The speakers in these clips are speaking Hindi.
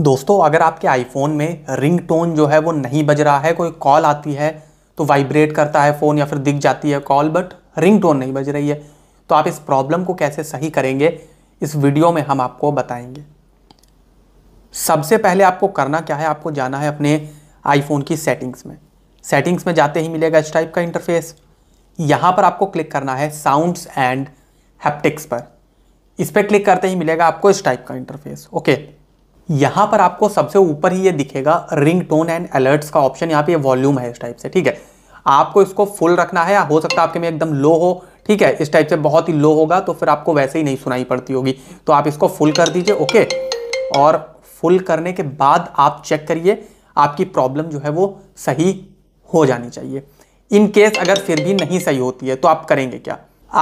दोस्तों अगर आपके आईफोन में रिंग टोन जो है वो नहीं बज रहा है कोई कॉल आती है तो वाइब्रेट करता है फ़ोन या फिर दिख जाती है कॉल बट रिंग टोन नहीं बज रही है तो आप इस प्रॉब्लम को कैसे सही करेंगे इस वीडियो में हम आपको बताएंगे सबसे पहले आपको करना क्या है आपको जाना है अपने आईफोन की सेटिंग्स में सेटिंग्स में जाते ही मिलेगा इस टाइप का इंटरफेस यहाँ पर आपको क्लिक करना है साउंड्स एंड हैप्टिक्स पर इस पर क्लिक करते ही मिलेगा आपको इस टाइप का इंटरफेस ओके okay. यहाँ पर आपको सबसे ऊपर ही ये दिखेगा रिंग टोन एंड अलर्ट्स का ऑप्शन यहाँ पे ये वॉल्यूम है इस टाइप से ठीक है आपको इसको फुल रखना है हो सकता है आपके में एकदम लो हो ठीक है इस टाइप से बहुत ही लो होगा तो फिर आपको वैसे ही नहीं सुनाई पड़ती होगी तो आप इसको फुल कर दीजिए ओके और फुल करने के बाद आप चेक करिए आपकी प्रॉब्लम जो है वो सही हो जानी चाहिए इन केस अगर फिर भी नहीं सही होती है तो आप करेंगे क्या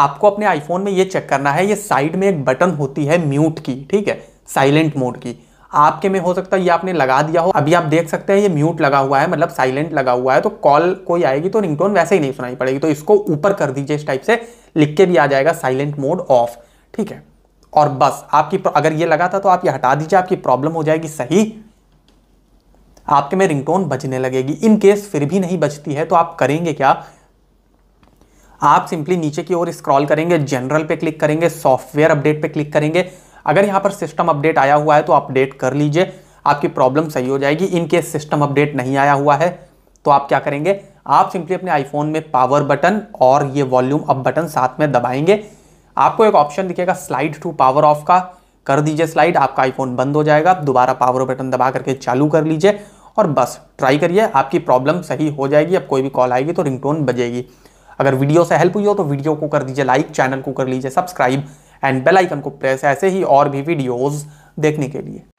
आपको अपने आईफोन में ये चेक करना है ये साइड में एक बटन होती है म्यूट की ठीक है साइलेंट मोड की आपके में हो सकता है ये आपने लगा दिया हो अभी आप देख सकते हैं ये म्यूट लगा हुआ है मतलब साइलेंट लगा हुआ है तो कॉल कोई आएगी तो रिंगटोन वैसे ही नहीं सुनाई पड़ेगी तो इसको ऊपर कर दीजिए इस टाइप से लिख के भी आ जाएगा साइलेंट मोड ऑफ ठीक है और बस आपकी अगर ये लगा था तो आप ये हटा दीजिए आपकी प्रॉब्लम हो जाएगी सही आपके में रिंगटोन बजने लगेगी इन केस फिर भी नहीं बजती है तो आप करेंगे क्या आप सिंपली नीचे की ओर स्क्रॉल करेंगे जनरल पे क्लिक करेंगे सॉफ्टवेयर अपडेट पे क्लिक करेंगे अगर यहाँ पर सिस्टम अपडेट आया हुआ है तो अपडेट कर लीजिए आपकी प्रॉब्लम सही हो जाएगी इनकेस सिस्टम अपडेट नहीं आया हुआ है तो आप क्या करेंगे आप सिंपली अपने आईफोन में पावर बटन और ये वॉल्यूम अप बटन साथ में दबाएंगे आपको एक ऑप्शन दिखेगा स्लाइड टू पावर ऑफ का कर दीजिए स्लाइड आपका आईफोन बंद हो जाएगा दोबारा पावर बटन दबा करके चालू कर लीजिए और बस ट्राई करिए आपकी प्रॉब्लम सही हो जाएगी अब कोई भी कॉल आएगी तो रिंगटोन बजेगी अगर वीडियो से हेल्प हुई हो तो वीडियो को कर दीजिए लाइक चैनल को कर लीजिए सब्सक्राइब एंड बेल आइकन को प्रेस ऐसे ही और भी वीडियोज़ देखने के लिए